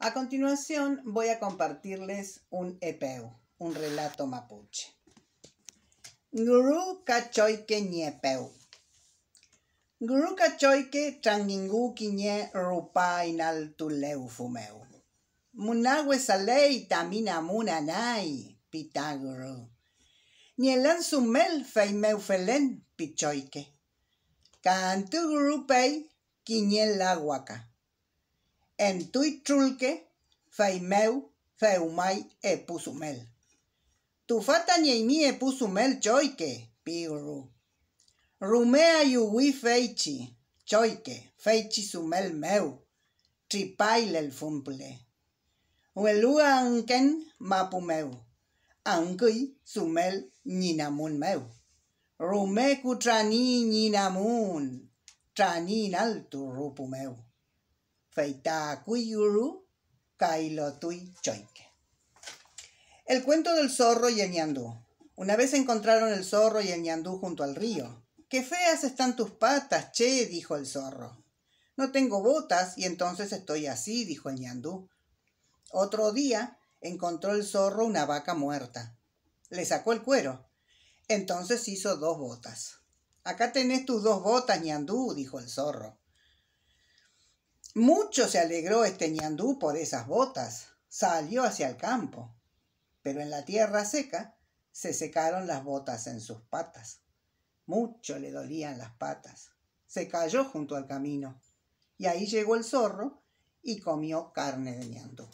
A continuación voy a compartirles un epeu, un relato mapuche. Guru Kachoike Ñepeu. Guru trangingu Changingu rupai Rupa tuleu Fumeu. Munahue Salei Tamina Munanai Pitaguru. Nielan Sumel Feimeu Felen Pichoike. Cantu Guru Pei la guaca. e n tui trulche, f a i meu, feu mai e pusumel. Tu fata nei mi e pusumel choike, piru. Rumea iuwi feici, choike, feici sumel meu, tripaile el fumple. Uelua anken mapu meu, ankui sumel ninamun meu. Rume cutrani ninamun, tranin altu rupu meu. Kailotui Choike. El cuento del zorro y el ñandú. Una vez encontraron el zorro y el ñandú junto al río. ¡Qué feas están tus patas, che! dijo el zorro. No tengo botas y entonces estoy así, dijo el ñandú. Otro día encontró el zorro una vaca muerta. Le sacó el cuero. Entonces hizo dos botas. Acá tenés tus dos botas, ñandú, dijo el zorro. Mucho se alegró este ñandú por esas botas, salió hacia el campo, pero en la tierra seca se secaron las botas en sus patas. Mucho le dolían las patas. Se cayó junto al camino, y ahí llegó el zorro y comió carne de ñandú.